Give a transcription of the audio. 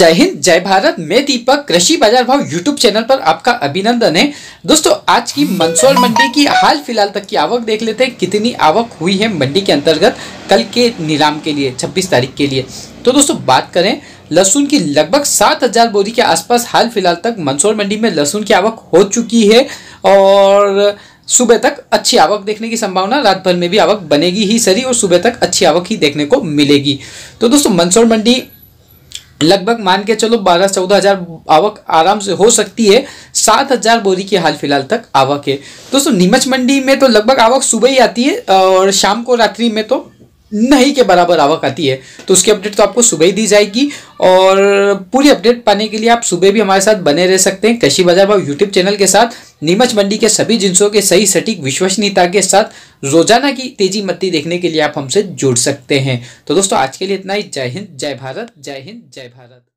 जय हिंद जय भारत मैं दीपक कृषि बाजार भाव यूट्यूब चैनल पर आपका अभिनंदन है दोस्तों आज की मंदसौर मंडी की हाल फिलहाल तक की आवक देख लेते हैं कितनी आवक हुई है मंडी के अंतर्गत कल के नीलाम के लिए 26 तारीख के लिए तो दोस्तों बात करें लहसुन की लगभग सात हजार बोरी के आसपास हाल फिलहाल तक मंदसौर मंडी में लहसुन की आवक हो चुकी है और सुबह तक अच्छी आवक देखने की संभावना रात भर में भी आवक बनेगी ही सरी और सुबह तक अच्छी आवक ही देखने को मिलेगी तो दोस्तों मंदसौर मंडी लगभग मान के चलो बारह चौदह हजार आवक आराम से हो सकती है सात हजार बोरी की हाल फिलहाल तक आवक है दोस्तों नीमच मंडी में तो लगभग आवक सुबह ही आती है और शाम को रात्रि में तो नहीं के बराबर आवक आती है तो उसकी अपडेट तो आपको सुबह ही दी जाएगी और पूरी अपडेट पाने के लिए आप सुबह भी हमारे साथ बने रह सकते हैं कृषि बाजार भाव यूट्यूब चैनल के साथ नीमच मंडी के सभी जिनसों के सही सटीक विश्वसनीयता के साथ रोजाना की तेजी मत्ती देखने के लिए आप हमसे जुड़ सकते हैं तो दोस्तों आज के लिए इतना ही जय हिंद जय भारत जय हिंद जय भारत